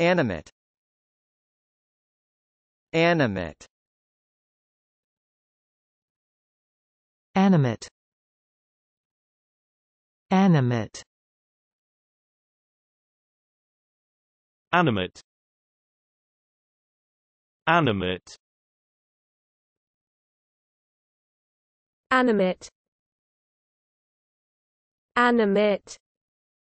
Animate Animate Animate Animate Animate Animate Animate Animate